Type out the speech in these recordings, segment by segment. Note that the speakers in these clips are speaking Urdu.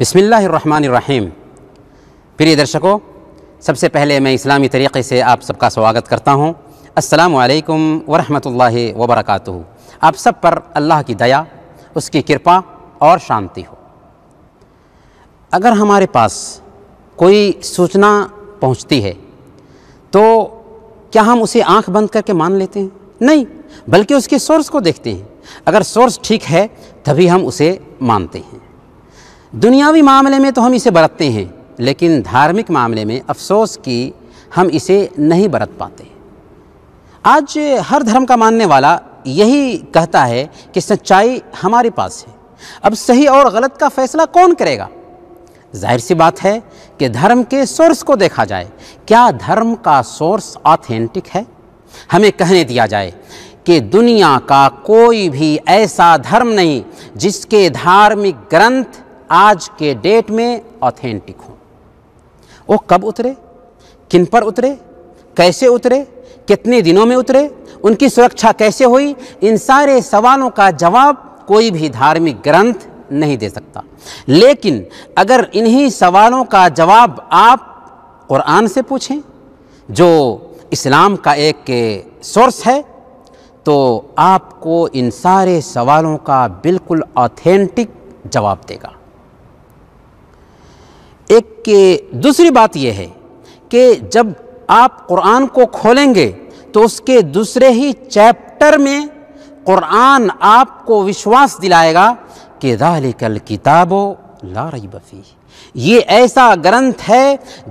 بسم اللہ الرحمن الرحیم پری درشکو سب سے پہلے میں اسلامی طریقے سے آپ سب کا سواگت کرتا ہوں السلام علیکم ورحمۃ اللہ وبرکاتہ آپ سب پر اللہ کی دیا اس کی کرپا اور شانتی ہو اگر ہمارے پاس کوئی سوچنا پہنچتی ہے تو کیا ہم اسے آنکھ بند کر کے مان لیتے ہیں نہیں بلکہ اس کے سورس کو دیکھتے ہیں اگر سورس ٹھیک ہے تبھی ہم اسے مانتے ہیں دنیاوی معاملے میں تو ہم اسے برتتے ہیں لیکن دھارمک معاملے میں افسوس کی ہم اسے نہیں برت پاتے آج ہر دھرم کا ماننے والا یہی کہتا ہے کہ سچائی ہمارے پاس ہے اب صحیح اور غلط کا فیصلہ کون کرے گا ظاہر سی بات ہے کہ دھرم کے سورس کو دیکھا جائے کیا دھرم کا سورس آتھینٹک ہے ہمیں کہنے دیا جائے کہ دنیا کا کوئی بھی ایسا دھرم نہیں جس کے دھارمک گرنتھ آج کے ڈیٹ میں آتھینٹک ہوں وہ کب اترے کن پر اترے کیسے اترے کتنے دنوں میں اترے ان کی سرکچھا کیسے ہوئی ان سارے سوالوں کا جواب کوئی بھی دھارمک گرنتھ نہیں دے سکتا لیکن اگر انہی سوالوں کا جواب آپ قرآن سے پوچھیں جو اسلام کا ایک سورس ہے تو آپ کو ان سارے سوالوں کا بالکل آتھینٹک جواب دے گا ایک دوسری بات یہ ہے کہ جب آپ قرآن کو کھولیں گے تو اس کے دوسرے ہی چیپٹر میں قرآن آپ کو وشواس دلائے گا کہ ذالک کل لا ریب فی یہ ایسا گرنتھ ہے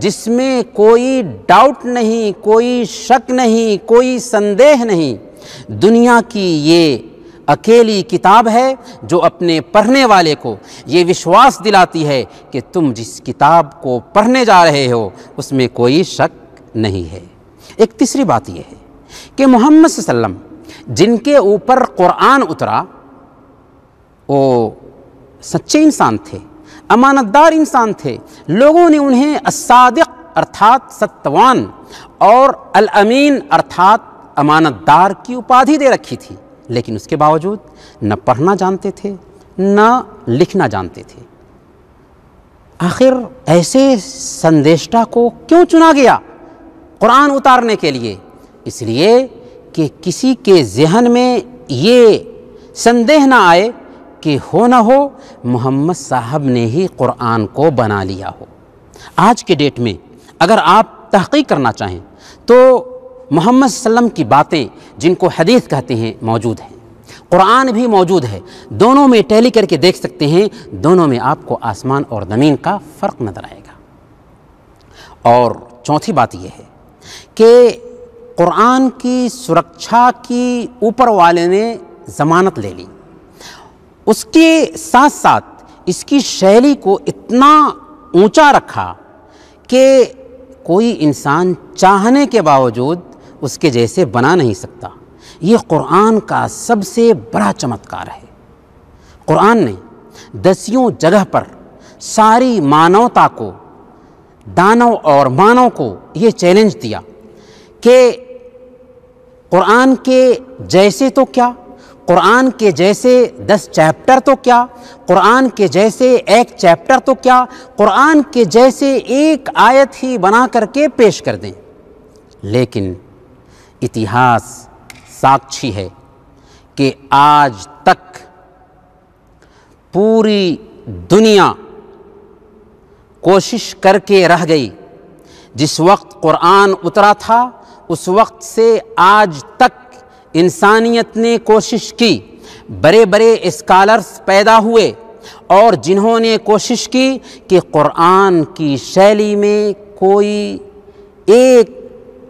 جس میں کوئی ڈاؤٹ نہیں کوئی شک نہیں کوئی سندیہ نہیں دنیا کی یہ اکیلی کتاب ہے جو اپنے پڑھنے والے کو یہ وشواس دلاتی ہے کہ تم جس کتاب کو پڑھنے جا رہے ہو اس میں کوئی شک نہیں ہے ایک تیسری بات یہ ہے کہ محمد صلی اللہ علیہ وسلم جن کے اوپر قرآن اترا وہ سچے انسان تھے امانت دار انسان تھے لوگوں نے انہیں الصادق ارتھات ستوان اور الامین ارتھات امانت دار کی اپادھی دے رکھی تھی لیکن اس کے باوجود نہ پڑھنا جانتے تھے نہ لکھنا جانتے تھے آخر ایسے سندیشٹا کو کیوں چنا گیا قرآن اتارنے کے لیے اس لیے کہ کسی کے ذہن میں یہ سندیہ نہ آئے کہ ہو نہ ہو محمد صاحب نے ہی قرآن کو بنا لیا ہو آج کے ڈیٹ میں اگر آپ تحقیق کرنا چاہیں تو محمد صلی اللہ علیہ وسلم کی باتیں جن کو حدیث کہتے ہیں موجود ہیں قرآن بھی موجود ہے دونوں میں ٹیلی کر کے دیکھ سکتے ہیں دونوں میں آپ کو آسمان اور زمین کا فرق نظر آئے گا اور چوتھی بات یہ ہے کہ قرآن کی سرکچھا کی اوپر والے نے ضمانت لے لی اس کے ساتھ ساتھ اس کی شیلی کو اتنا اونچا رکھا کہ کوئی انسان چاہنے کے باوجود اس کے جیسے بنا نہیں سکتا یہ قرآن کا سب سے بڑا چمتکار ہے قرآن نے دسیوں جگہ پر ساری مانوتا کو دانوں اور مانو کو یہ چیلنج دیا کہ قرآن کے جیسے تو کیا قرآن کے جیسے دس چیپٹر تو کیا قرآن کے جیسے ایک چیپٹر تو کیا قرآن کے جیسے ایک آیت ہی بنا کر کے پیش کر دیں لیکن اتہاس ساکچھی ہے کہ آج تک پوری دنیا کوشش کر کے رہ گئی جس وقت قرآن اترا تھا اس وقت سے آج تک انسانیت نے کوشش کی بڑے بڑے اسکالرس پیدا ہوئے اور جنہوں نے کوشش کی کہ قرآن کی شیلی میں کوئی ایک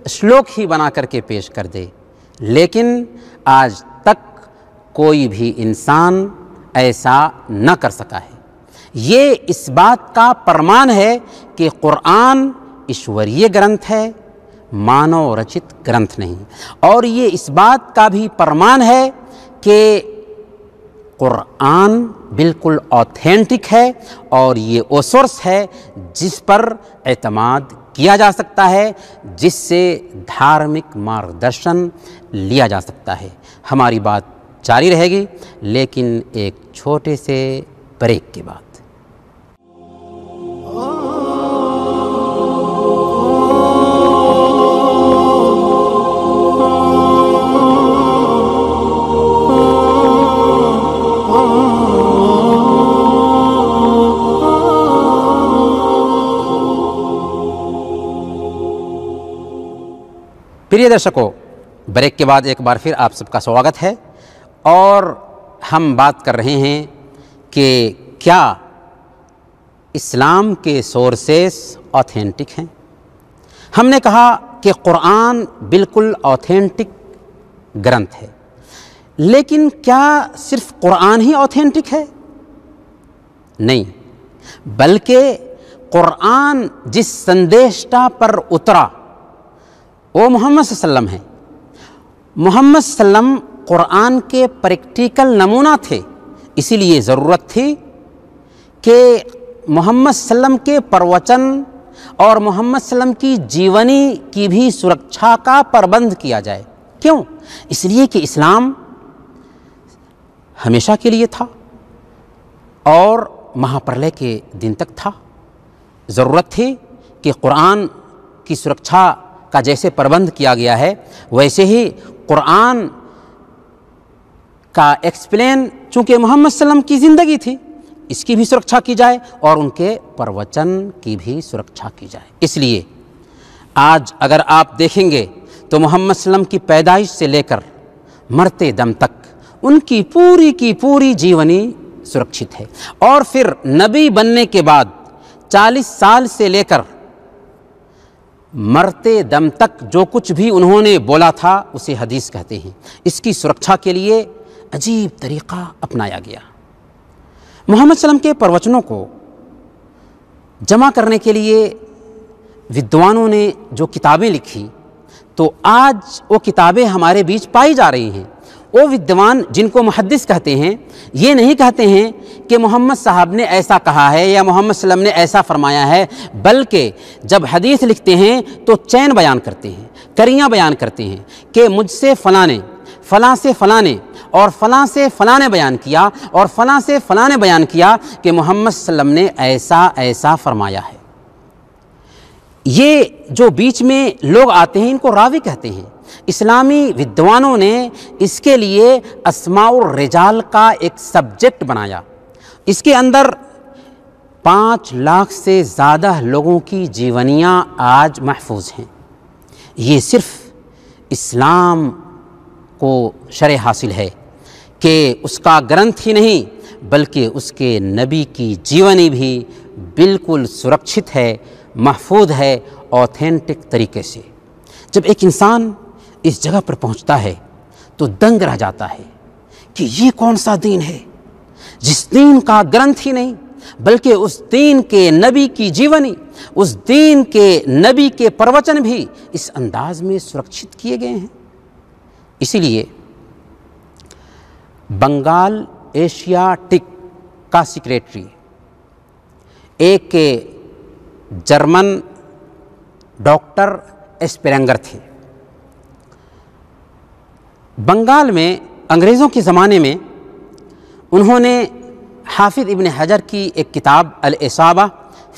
شلوک ہی بنا کر کے پیش کر دے لیکن آج تک کوئی بھی انسان ایسا نہ کر سکا ہے یہ اس بات کا پرمان ہے کہ قرآن ایشوریہ گرنتھ ہے مانو رچت گرنتھ نہیں اور یہ اس بات کا بھی پرمان ہے کہ قرآن بالکل آتھینٹک ہے اور یہ وہ سورس ہے جس پر اعتماد کیا جا سکتا ہے جس سے دھارمک مارگدرشن لیا جا سکتا ہے ہماری بات جاری رہے گی لیکن ایک چھوٹے سے بریک کے بعد درشکو بریک کے بعد ایک بار پھر آپ سب کا سواگت ہے اور ہم بات کر رہے ہیں کہ کیا اسلام کے سورسز آتھینٹک ہیں ہم نے کہا کہ قرآن بالکل آتھینٹک گرنتھ ہے لیکن کیا صرف قرآن ہی آتھینٹک ہے نہیں بلکہ قرآن جس سندیشتہ پر اترا وہ محمد صلی اللہ علیہ وسلم ہیں محمد صلی اللہ علیہ وسلم قرآن کے پریکٹیکل نمونہ تھے اسی لیے ضرورت تھی کہ محمد صلی اللہ علیہ وسلم کے پروچن اور محمد صلی اللہ علیہ وسلم کی جیونی کی بھی سرکچھا کا پربند کیا جائے کیوں اس لیے کہ اسلام ہمیشہ کے لیے تھا اور پرلے کے دن تک تھا ضرورت تھی کہ قرآن کی سرکچھا کا جیسے پربند کیا گیا ہے ویسے ہی قرآن کا ایکسپلین چونکہ محمد صلی اللہ علیہ وسلم کی زندگی تھی اس کی بھی سرکچھا کی جائے اور ان کے پروچن کی بھی سرکچھا کی جائے اس لیے آج اگر آپ دیکھیں گے تو محمد صلی اللہ علیہ وسلم کی پیدائش سے لے کر مرتے دم تک ان کی پوری کی پوری جیونی سرکچھت ہے اور پھر نبی بننے کے بعد چالیس سال سے لے کر مرتے دم تک جو کچھ بھی انہوں نے بولا تھا اسے حدیث کہتے ہیں اس کی سرکچھا کے لیے عجیب طریقہ اپنایا گیا محمد وسلم کے پروچنوں کو جمع کرنے کے لیے ودوانوں نے جو کتابیں لکھی تو آج وہ کتابیں ہمارے بیچ پائی جا رہی ہیں وہ ودوان جن کو محدث کہتے ہیں یہ نہیں کہتے ہیں کہ محمد صاحب نے ایسا کہا ہے یا محمد صلی اللہ علیہ وسلم نے ایسا فرمایا ہے بلکہ جب حدیث لکھتے ہیں تو چین بیان کرتے ہیں کریاں بیان کرتے ہیں کہ مجھ سے فلاں فلاں سے فلاں نے اور فلاں سے فلاں نے بیان کیا اور فلاں سے فلاں نے بیان کیا کہ محمد صلی اللہ علیہ وسلم نے ایسا ایسا فرمایا ہے یہ جو بیچ میں لوگ آتے ہیں ان کو راوی کہتے ہیں اسلامی ودوانوں نے اس کے لیے اسماع الرجال کا ایک سبجیکٹ بنایا اس کے اندر پانچ لاکھ سے زیادہ لوگوں کی جیونیاں آج محفوظ ہیں یہ صرف اسلام کو شرح حاصل ہے کہ اس کا گرنتھ ہی نہیں بلکہ اس کے نبی کی جیونی بھی بالکل سرکشت ہے محفوظ ہے اوتھینٹک طریقے سے جب ایک انسان اس جگہ پر پہنچتا ہے تو دنگ رہ جاتا ہے کہ یہ کون سا دین ہے جس دین کا گرنتھ ہی نہیں بلکہ اس دین کے نبی کی جیونی اس دین کے نبی کے پروچن بھی اس انداز میں سرکشت کیے گئے ہیں اسی لیے بنگال ایشیاٹک کا سیکریٹری ایک جرمن ڈاکٹر اسپرینگر تھے بنگال میں انگریزوں کے زمانے میں انہوں نے حافظ ابن حجر کی ایک کتاب الاصابہ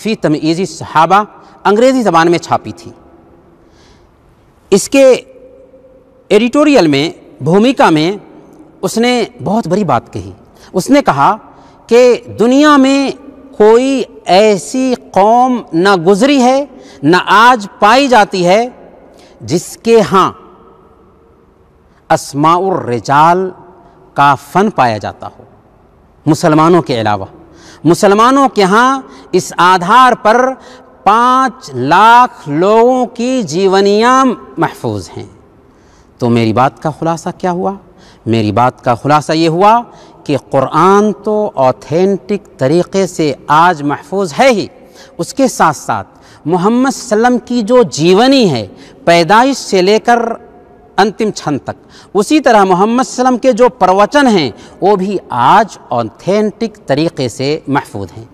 فی تمیزی صحابہ انگریزی زبان میں چھاپی تھی اس کے ایڈیٹوریل میں بھومیکا میں اس نے بہت بڑی بات کہی اس نے کہا کہ دنیا میں کوئی ایسی قوم نہ گزری ہے نہ آج پائی جاتی ہے جس کے ہاں اسماء الرجال کا فن پایا جاتا ہو مسلمانوں کے علاوہ مسلمانوں کے ہاں اس آدھار پر پانچ لاکھ لوگوں کی جیونیاں محفوظ ہیں تو میری بات کا خلاصہ کیا ہوا میری بات کا خلاصہ یہ ہوا کہ قرآن تو آتھینٹک طریقے سے آج محفوظ ہے ہی اس کے ساتھ ساتھ محمد صلی اللہ علیہ وسلم کی جو جیونی ہے پیدائش سے لے کر انتم چھن تک اسی طرح محمد صلی اللہ علیہ وسلم کے جو پروچن ہیں وہ بھی آج اوتھینٹک طریقے سے محفوظ ہیں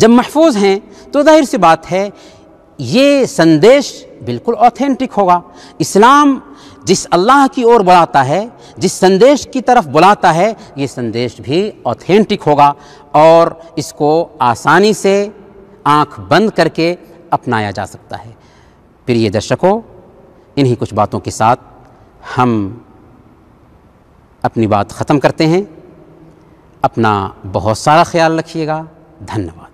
جب محفوظ ہیں تو ظاہر سی بات ہے یہ سندیش بالکل آتھینٹک ہوگا اسلام جس اللہ کی اور بڑھاتا ہے جس سندیش کی طرف بلاتا ہے یہ سندیش بھی آتھینٹک ہوگا اور اس کو آسانی سے آنکھ بند کر کے اپنایا جا سکتا ہے پھر یہ درشکوں انہی کچھ باتوں کے ساتھ ہم اپنی بات ختم کرتے ہیں اپنا بہت سارا خیال رکھیے گا دھنیہ واد